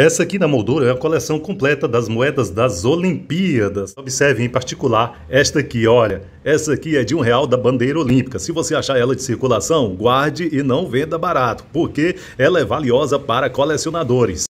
Essa aqui na moldura é a coleção completa das moedas das Olimpíadas. Observe em particular esta aqui, olha. Essa aqui é de um real da bandeira olímpica. Se você achar ela de circulação, guarde e não venda barato, porque ela é valiosa para colecionadores.